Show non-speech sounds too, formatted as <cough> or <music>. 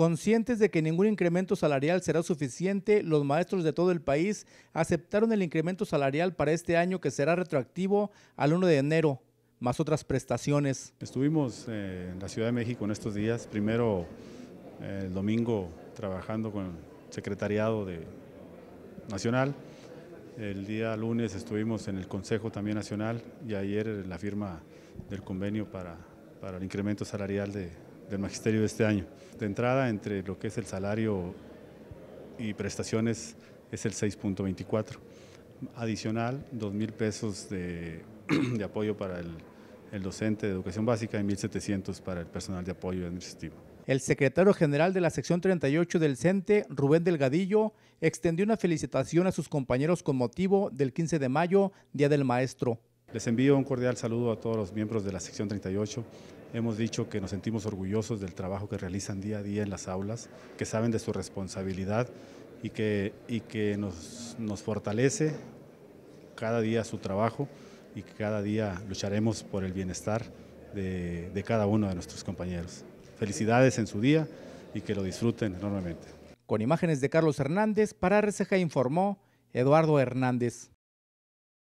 Conscientes de que ningún incremento salarial será suficiente, los maestros de todo el país aceptaron el incremento salarial para este año que será retroactivo al 1 de enero, más otras prestaciones. Estuvimos eh, en la Ciudad de México en estos días, primero eh, el domingo trabajando con el Secretariado de Nacional, el día lunes estuvimos en el Consejo también Nacional y ayer la firma del convenio para, para el incremento salarial de, del magisterio de este año. De entrada, entre lo que es el salario y prestaciones, es el 6.24. Adicional, 2 mil pesos <clears throat> de, apoyo para el, el docente de educación básica y 1.700 para el personal de apoyo administrativo. El secretario general de la sección 38 del CENTE, Rubén Delgadillo, extendió una felicitación a sus compañeros con motivo del 15 de mayo, Día del Maestro. Les envío un cordial saludo a todos los miembros de la sección 38. Hemos dicho que nos sentimos orgullosos del trabajo que realizan día a día en las aulas, que saben de su responsabilidad y que, y que nos, fortalece cada día su trabajo y que cada día lucharemos por el bienestar de, de cada uno de nuestros compañeros. Felicidades en su día y que lo disfruten enormemente. Con imágenes de Carlos Hernández, para RCG informó Eduardo Hernández.